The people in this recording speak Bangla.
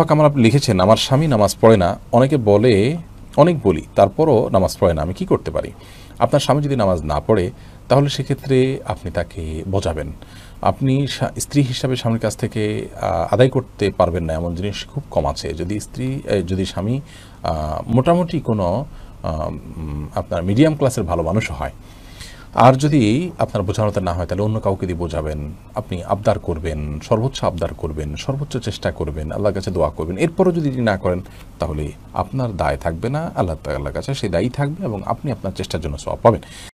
হক আমার আপনি লিখেছেন আমার স্বামী নামাজ পড়ে না অনেকে বলে অনেক বলি তারপরও নামাজ পড়ে না আমি কি করতে পারি আপনার স্বামী যদি নামাজ না পড়ে তাহলে সেক্ষেত্রে আপনি তাকে বোঝাবেন আপনি স্ত্রী হিসাবে স্বামীর কাছ থেকে আদায় করতে পারবেন না এমন জিনিস খুব কম আছে যদি স্ত্রী যদি স্বামী মোটামুটি কোনো আপনার মিডিয়াম ক্লাসের ভালো মানুষ হয় আর যদি আপনার বোঝানোতে না হয় তাহলে অন্য কাউকে দিয়ে বোঝাবেন আপনি আবদার করবেন সর্বোচ্চ আবদার করবেন সর্বোচ্চ চেষ্টা করবেন আল্লাহর কাছে দোয়া করবেন এরপরও যদি না করেন তাহলে আপনার দায় থাকবে না আল্লাহ আল্লাহর কাছে সেই দায়ী থাকবে এবং আপনি আপনার চেষ্টার জন্য সব পাবেন